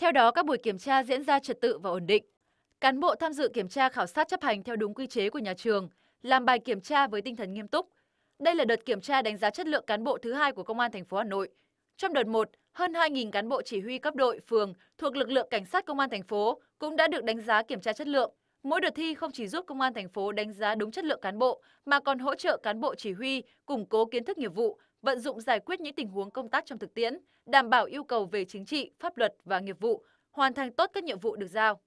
Theo đó, các buổi kiểm tra diễn ra trật tự và ổn định. Cán bộ tham dự kiểm tra khảo sát chấp hành theo đúng quy chế của nhà trường, làm bài kiểm tra với tinh thần nghiêm túc. Đây là đợt kiểm tra đánh giá chất lượng cán bộ thứ hai của Công an thành phố Hà Nội. Trong đợt 1, hơn 2.000 cán bộ chỉ huy cấp đội, phường thuộc lực lượng cảnh sát công an thành phố cũng đã được đánh giá kiểm tra chất lượng. Mỗi đợt thi không chỉ giúp công an thành phố đánh giá đúng chất lượng cán bộ mà còn hỗ trợ cán bộ chỉ huy, củng cố kiến thức nghiệp vụ, vận dụng giải quyết những tình huống công tác trong thực tiễn, đảm bảo yêu cầu về chính trị, pháp luật và nghiệp vụ, hoàn thành tốt các nhiệm vụ được giao.